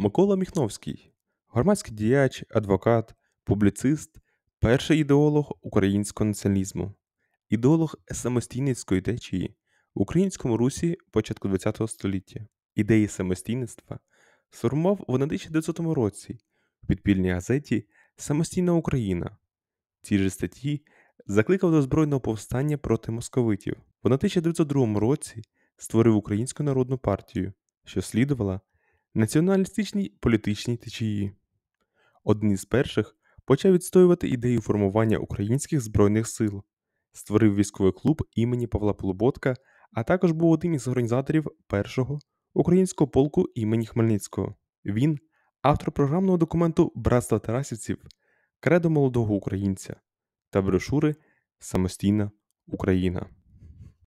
Микола Міхновський, громадський діяч, адвокат, публіцист, перший ідеолог українського націоналізму, ідеолог самостійницької течії в українському русі початку ХХ століття. Ідеї самостійництва сформував в 1900 році у підпільній газеті Самостійна Україна. Ці ж статті закликав до збройного повстання проти московитів. В 1902 році створив Українську народну партію, що слідувала націоналістичній політичній течії. Один з перших почав відстоювати ідею формування українських збройних сил, створив військовий клуб імені Павла Полуботка, а також був одним із організаторів першого українського полку імені Хмельницького. Він автор програмного документу Братства Тарасівців, кредо молодого українця та брошури Самостійна Україна.